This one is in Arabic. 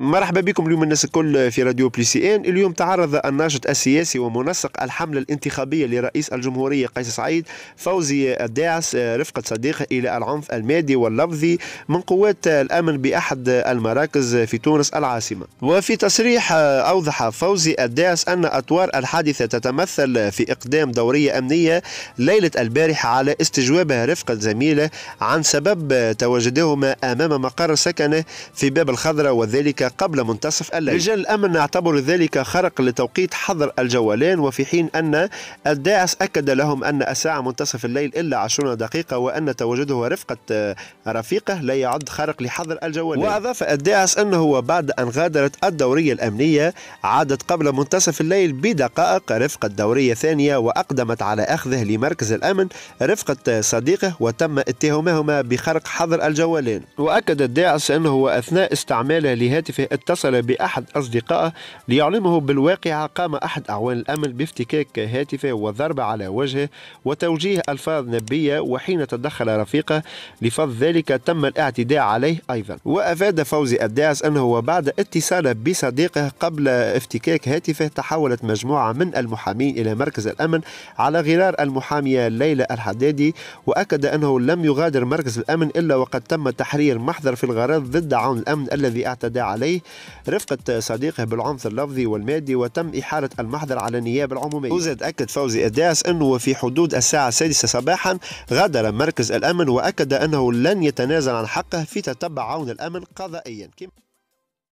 مرحبا بكم اليوم الناس الكل في راديو ان اليوم تعرض الناشط السياسي ومنسق الحملة الانتخابية لرئيس الجمهورية قيس سعيد فوزي الداعس رفقة صديقه إلى العنف المادي واللفظي من قوات الأمن بأحد المراكز في تونس العاصمة وفي تصريح أوضح فوزي الداعس أن أطوار الحادثة تتمثل في إقدام دورية أمنية ليلة البارحة على استجواب رفقة زميله عن سبب تواجدهما أمام مقر سكنه في باب الخضرة وذلك قبل منتصف الليل رجال الأمن اعتبروا ذلك خرق لتوقيت حظر الجوالين وفي حين أن الداعس أكد لهم أن الساعة منتصف الليل إلا عشرون دقيقة وأن تواجده رفقة رفيقه لا يعد خرق لحظر الجوالين وأضاف الداعس أنه وبعد أن غادرت الدورية الأمنية عادت قبل منتصف الليل بدقائق رفقة دورية ثانية وأقدمت على أخذه لمركز الأمن رفقة صديقه وتم اتهامهما بخرق حظر الجوالين وأكد الداعس أنه أثناء استعماله لهاتف الثلاثة اتصل بأحد أصدقائه ليعلمه بالواقعة قام أحد أعوان الأمن بافتكاك هاتفه وضرب على وجهه وتوجيه ألفاظ نبية وحين تدخل رفيقه لفض ذلك تم الاعتداء عليه أيضا وأفاد فوزي الداعس أنه وبعد اتصاله بصديقه قبل افتكاك هاتفه تحولت مجموعة من المحامين إلى مركز الأمن على غرار المحامية ليلى الحدادي وأكد أنه لم يغادر مركز الأمن إلا وقد تم تحرير محضر في الغرض ضد عون الأمن الذي اعتدى عليه عليه رفقة صديقه بالعنف اللفظي والمادي وتم إحالة المحضر على النيابة العمومية وزاد أكد فوزي إداس أنه في حدود الساعة السادسة صباحا غادر مركز الأمن وأكد أنه لن يتنازل عن حقه في تتبع عون الأمن قضائيا